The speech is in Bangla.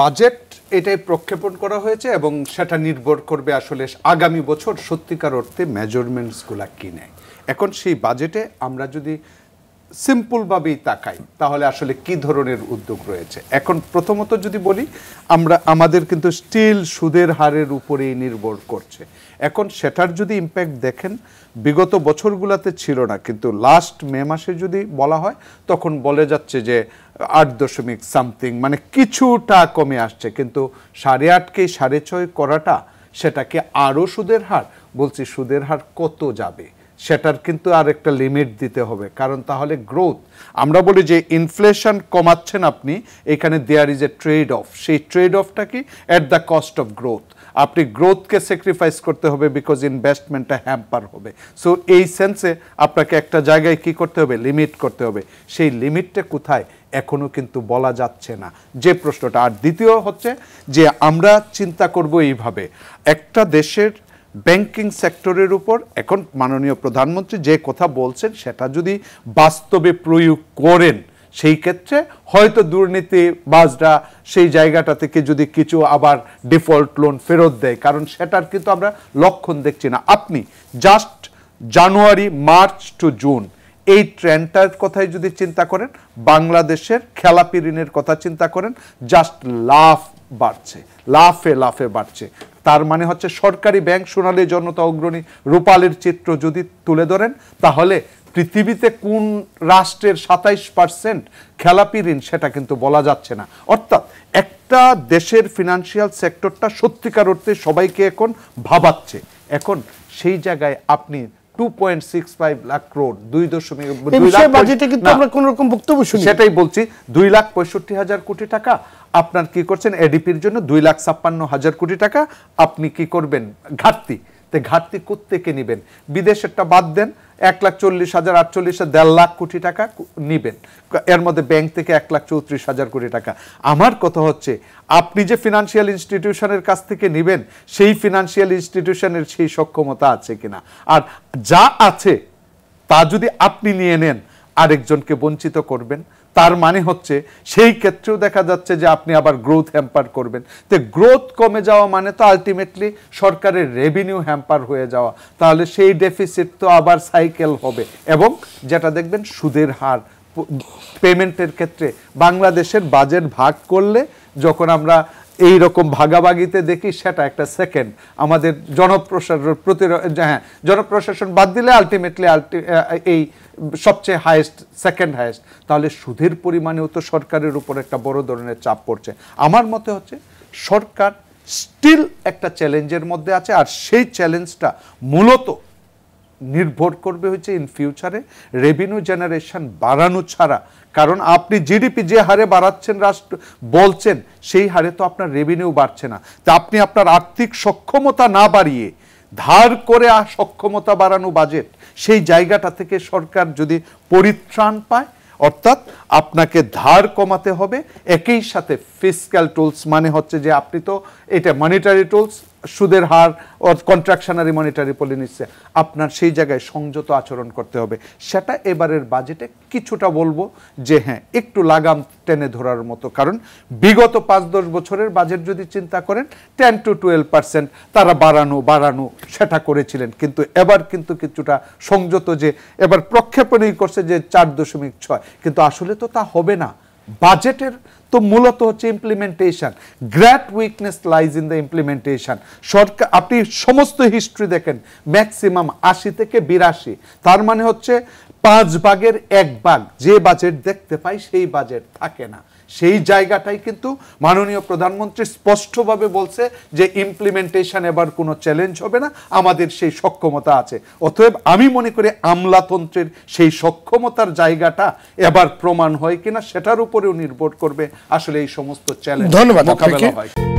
বাজেট এটাই প্রক্ষেপণ করা হয়েছে এবং সেটা নির্ভর করবে আসলে আগামী বছর সত্যিকার অর্থে মেজারমেন্টসগুলো কী নেয় এখন সেই বাজেটে আমরা যদি সিম্পলভাবেই তাকাই তাহলে আসলে কি ধরনের উদ্যোগ রয়েছে এখন প্রথমত যদি বলি আমরা আমাদের কিন্তু স্টিল সুদের হারের উপরেই নির্ভর করছে এখন সেটার যদি ইম্প্যাক্ট দেখেন বিগত বছরগুলোতে ছিল না কিন্তু লাস্ট মে মাসে যদি বলা হয় তখন বলে যাচ্ছে যে আট দশমিক সামথিং মানে কিছুটা কমে আসছে কিন্তু সাড়ে আটকে সাড়ে ছয় করাটা সেটাকে আরও সুদের হার বলছি সুদের হার কত যাবে সেটার কিন্তু আর একটা লিমিট দিতে হবে কারণ তাহলে গ্রোথ আমরা বলি যে ইনফ্লেশন কমাচ্ছেন আপনি এখানে there is a trade off সেই ট্রেড অফটা কি at the cost of growth আপনি গ্রোথকে স্যাক্রিফাইস করতে হবে বিকজ ইনভেস্টমেন্টটা হ্যাম্পার হবে সো এই সেন্সে আপনাকে একটা জায়গায় কি করতে হবে লিমিট করতে হবে সেই লিমিটটা কোথায় এখনও কিন্তু বলা যাচ্ছে না যে প্রশ্নটা আর দ্বিতীয় হচ্ছে যে আমরা চিন্তা করব এইভাবে একটা দেশের ব্যাংকিং সেক্টরের উপর এখন মাননীয় প্রধানমন্ত্রী যে কথা বলছেন সেটা যদি বাস্তবে প্রয়োগ করেন সেই ক্ষেত্রে হয়তো দুর্নীতি বাজরা সেই জায়গাটা থেকে যদি কিছু আবার ডিফল্ট লোন ফেরত দেয় কারণ সেটার কিন্তু আমরা লক্ষণ দেখছি না আপনি just January March to June এই ট্রেন্ডটার কথাই যদি চিন্তা করেন বাংলাদেশের খেলাপি ঋণের কথা চিন্তা করেন জাস্ট লাফ বাড়ছে লাফে লাফে বাড়ছে তার মানে হচ্ছে সরকারি ব্যাংক সোনালী জনতা অগ্রণী রূপালের চিত্র যদি তুলে ধরেন তাহলে পৃথিবীতে কোন রাষ্ট্রের সাতাইশ পার্সেন্ট খেলাপি ঋণ সেটা কিন্তু বলা যাচ্ছে না অর্থাৎ একটা দেশের ফিনান্সিয়াল সেক্টরটা সত্যিকার অর্থে সবাইকে এখন ভাবাচ্ছে এখন সেই জায়গায় আপনি 2.65 লাখ ক্রোড 2 দশমিক বাজেটে কিন্তু আমরা কোন রকম বক্তব্য শুনি সেটাই বলছি 2 লাখ 65 হাজার কোটি টাকা আপনার কি করছেন এডিপি এর জন্য 2 লাখ 56 হাজার কোটি টাকা আপনি কি করবেন ঘাটতি তে ঘাটতি কোত্থেকে নেবেন বিদেশেরটা বাদ দেন এক লাখ চল্লিশ হাজার আটচল্লিশ দেড় লাখ কোটি টাকা নেবেন এর মধ্যে ব্যাংক থেকে এক লাখ চৌত্রিশ হাজার কোটি টাকা আমার কথা হচ্ছে আপনি যে ফিনান্সিয়াল ইনস্টিটিউশনের কাছ থেকে নেবেন সেই ফিনান্সিয়াল ইনস্টিটিউশনের সেই সক্ষমতা আছে কিনা আর যা আছে তা যদি আপনি নিয়ে নেন আরেকজনকে বঞ্চিত করবেন তার মানে হচ্ছে সেই ক্ষেত্রেও দেখা যাচ্ছে যে আপনি আবার গ্রোথ হ্যাম্পার করবেন তো গ্রোথ কমে যাওয়া মানে তো আলটিমেটলি সরকারের রেভিনিউ হ্যাম্পার হয়ে যাওয়া তাহলে সেই ডেফিসিট তো আবার সাইকেল হবে এবং যেটা দেখবেন সুদের হার পেমেন্টের ক্ষেত্রে বাংলাদেশের বাজেট ভাগ করলে যখন আমরা এই রকম ভাগাভাগিতে দেখি সেটা একটা সেকেন্ড আমাদের জনপ্রশাসন প্রতি হ্যাঁ জনপ্রশাসন বাদ দিলে আলটিমেটলি আলটি এই সবচেয়ে হায়েস্ট সেকেন্ড হায়েস্ট তাহলে সুদের পরিমাণেও তো সরকারের উপর একটা বড় ধরনের চাপ পড়ছে আমার মতে হচ্ছে সরকার স্টিল একটা চ্যালেঞ্জের মধ্যে আছে আর সেই চ্যালেঞ্জটা মূলত নির্ভর করবে হচ্ছে ইন ফিউচারে রেভিনিউ জেনারেশন বাড়ানো ছাড়া কারণ আপনি জিডিপি যে হারে বাড়াচ্ছেন রাষ্ট্র বলছেন সেই হারে তো আপনার রেভিনিউ বাড়ছে না তা আপনি আপনার আর্থিক সক্ষমতা না বাড়িয়ে ধার করে আর সক্ষমতা বাড়ানো বাজেট সেই জায়গাটা থেকে সরকার যদি পরিত্রাণ পায় অর্থাৎ আপনাকে ধার কমাতে হবে একই সাথে ফিসক্যাল টুলস মানে হচ্ছে যে আপনি তো এটা মানিটারি টুলস সুদের হার কন্ট্রাকশনারি মনিটারি নিচ্ছে আপনার সেই জায়গায় সংযত আচরণ করতে হবে সেটা এবারের বাজেটে কিছুটা বলবো যে হ্যাঁ একটু লাগাম টেনে ধরার মতো কারণ বিগত পাঁচ দশ বছরের বাজেট যদি চিন্তা করেন টেন টু টুয়েলভ পার্সেন্ট তারা বাড়ানো বাড়ানো সেটা করেছিলেন কিন্তু এবার কিন্তু কিছুটা সংযত যে এবার প্রক্ষেপণই করছে যে চার দশমিক ছয় কিন্তু আসলে তো তা হবে না বাজেটের তো মূলত হচ্ছে implementation great weakness lies in the implementation সরকার আপনি সমস্ত হিস্ট্রি দেখেন ম্যাক্সিমাম আশি থেকে বিরাশি তার মানে হচ্ছে পাঁচ ভাগের এক ভাগ যে বাজেট দেখতে পাই সেই বাজেট থাকে না সেই জায়গাটাই কিন্তু মাননীয় প্রধানমন্ত্রী স্পষ্টভাবে বলছে যে ইমপ্লিমেন্টেশন এবার কোনো চ্যালেঞ্জ হবে না আমাদের সেই সক্ষমতা আছে অতএব আমি মনে করি আমলাতন্ত্রের সেই সক্ষমতার জায়গাটা এবার প্রমাণ হয় কিনা সেটার উপরেও নির্ভর করবে আসলে এই সমস্ত চ্যালেঞ্জ ধন্যবাদ মোকাবেলা হয়